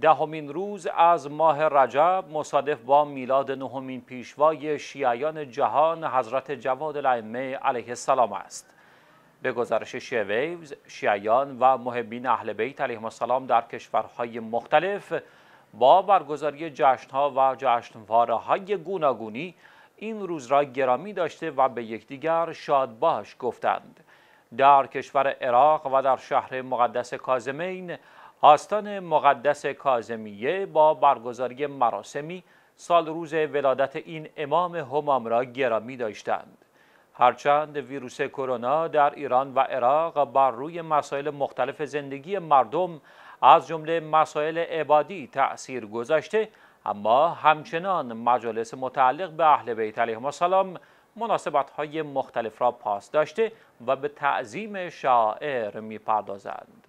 دهمین روز از ماه رجب مصادف با میلاد نهمین پیشوای شیعیان جهان حضرت جواد الائمه علیه السلام است به گزارش شیویوز شیعیان و محبین اهل بیت علیهم السلام در کشورهای مختلف با برگزاری جشنها و جشنوارههای گوناگونی این روز را گرامی داشته و به یکدیگر شاد باش گفتند در کشور عراق و در شهر مقدس کازمین آستان مقدس کازمیه با برگزاری مراسمی سال روز ولادت این امام همام را گرامی داشتند. هرچند ویروس کرونا در ایران و عراق بر روی مسائل مختلف زندگی مردم از جمله مسائل عبادی تأثیر گذاشته اما همچنان مجالس متعلق به اهل بیت علیهم السلام مناسبت های مختلف را پاس داشته و به تعظیم شاعر میپردازند.